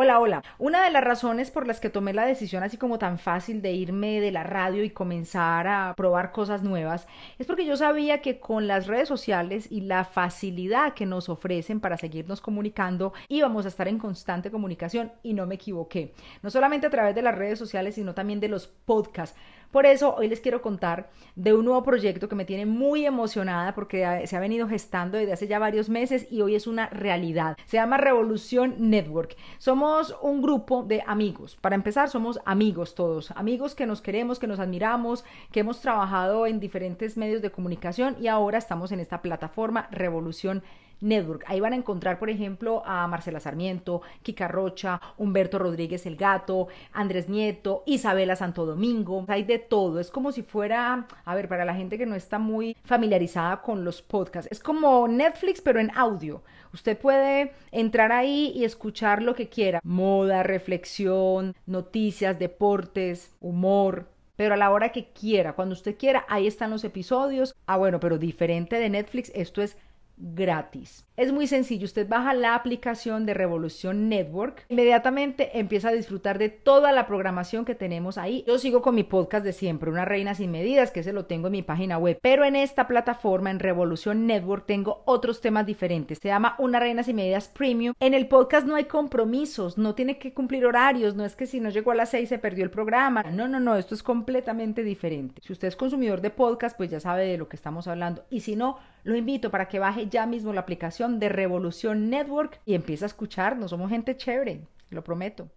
Hola, hola. Una de las razones por las que tomé la decisión así como tan fácil de irme de la radio y comenzar a probar cosas nuevas es porque yo sabía que con las redes sociales y la facilidad que nos ofrecen para seguirnos comunicando íbamos a estar en constante comunicación y no me equivoqué. No solamente a través de las redes sociales, sino también de los podcasts por eso hoy les quiero contar de un nuevo proyecto que me tiene muy emocionada porque se ha venido gestando desde hace ya varios meses y hoy es una realidad. Se llama Revolución Network. Somos un grupo de amigos. Para empezar, somos amigos todos. Amigos que nos queremos, que nos admiramos, que hemos trabajado en diferentes medios de comunicación y ahora estamos en esta plataforma Revolución Network. Ahí van a encontrar, por ejemplo, a Marcela Sarmiento, Kika Rocha, Humberto Rodríguez el Gato, Andrés Nieto, Isabela Santo Domingo. Hay de todo. Es como si fuera, a ver, para la gente que no está muy familiarizada con los podcasts, es como Netflix pero en audio. Usted puede entrar ahí y escuchar lo que quiera. Moda, reflexión, noticias, deportes, humor, pero a la hora que quiera, cuando usted quiera, ahí están los episodios. Ah, bueno, pero diferente de Netflix, esto es gratis. Es muy sencillo, usted baja la aplicación de Revolución Network, inmediatamente empieza a disfrutar de toda la programación que tenemos ahí. Yo sigo con mi podcast de siempre, Una Reina sin Medidas, que se lo tengo en mi página web, pero en esta plataforma, en Revolución Network, tengo otros temas diferentes. Se llama Una Reina sin Medidas Premium. En el podcast no hay compromisos, no tiene que cumplir horarios, no es que si no llegó a las 6 se perdió el programa. No, no, no, esto es completamente diferente. Si usted es consumidor de podcast, pues ya sabe de lo que estamos hablando. Y si no, lo invito para que baje ya mismo la aplicación de Revolución Network y empiece a escuchar. No somos gente chévere, lo prometo.